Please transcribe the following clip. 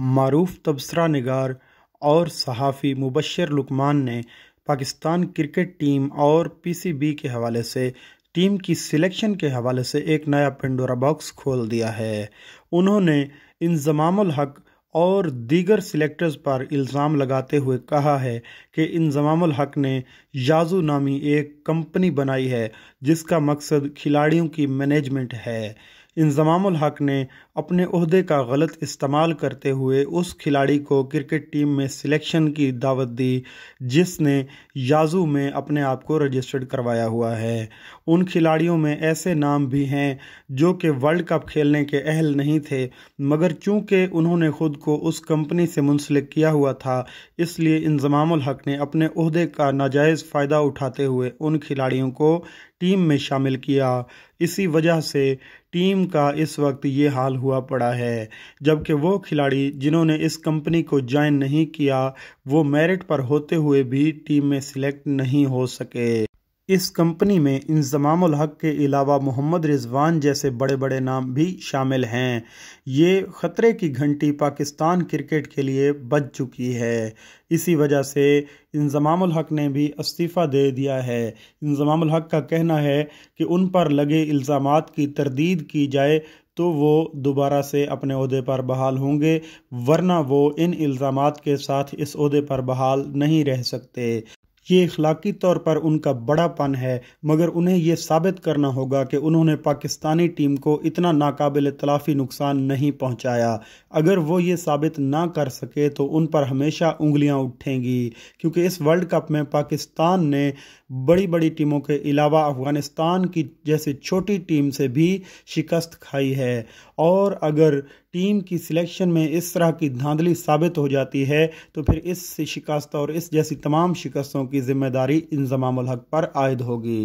मरूफ तबसरा नगार और सहाफ़ी मुबशर लुकमान ने पाकिस्तान क्रिकेट टीम और पीसीबी के हवाले से टीम की सिलेक्शन के हवाले से एक नया पेंडोरा बॉक्स खोल दिया है उन्होंने इंजमाम हक और दीगर सिलेक्टर्स पर इल्ज़ाम लगाते हुए कहा है कि इंजमाम हक ने याजू नामी एक कंपनी बनाई है जिसका मकसद खिलाड़ियों की मैनेजमेंट है इंजमाम हक ने अपने अहदे का गलत इस्तेमाल करते हुए उस खिलाड़ी को क्रिकेट टीम में सिलेक्शन की दावत दी जिसने याजू में अपने आप को रजिस्टर्ड करवाया हुआ है उन खिलाड़ियों में ऐसे नाम भी हैं जो कि वर्ल्ड कप खेलने के अहल नहीं थे मगर चूंकि उन्होंने खुद को उस कंपनी से मुंसलिक किया हुआ था इसलिए इंजमाम हक ने अपने अहदे का नाजायज़ फ़ायदा उठाते हुए उन खिलाड़ियों को टीम में शामिल किया इसी वजह से टीम का इस वक्त ये हाल हुआ पड़ा है जबकि वो खिलाड़ी जिन्होंने इस कंपनी को ज्वाइन नहीं किया वो मेरिट पर होते हुए भी टीम में सिलेक्ट नहीं हो सके इस कंपनी में इंजमाम के अलावा मोहम्मद रिजवान जैसे बड़े बड़े नाम भी शामिल हैं ये ख़तरे की घंटी पाकिस्तान क्रिकेट के लिए बच चुकी है इसी वजह से इंजमाम ने भी इस्तीफ़ा दे दिया है इंजमाम का कहना है कि उन पर लगे इल्ज़ाम की तरदीद की जाए तो वो दोबारा से अपने अहदे पर बहाल होंगे वरना वो इन इल्ज़ाम के साथ इस अहदे पर बहाल नहीं रह सकते ये इखलाकी तौर पर उनका बड़ापन है मगर उन्हें यह साबित करना होगा कि उन्होंने पाकिस्तानी टीम को इतना नाकबिल तलाफी नुकसान नहीं पहुंचाया अगर वो ये साबित ना कर सके तो उन पर हमेशा उंगलियां उठेंगी क्योंकि इस वर्ल्ड कप में पाकिस्तान ने बड़ी बड़ी टीमों के अलावा अफ़गानिस्तान की जैसी छोटी टीम से भी शिकस्त खाई है और अगर टीम की सिलेक्शन में इस तरह की धांधली साबित हो जाती है तो फिर इस शिकस्त और इस जैसी तमाम शिकस्तों की जिम्मेदारी इंजमाम हक पर आयद होगी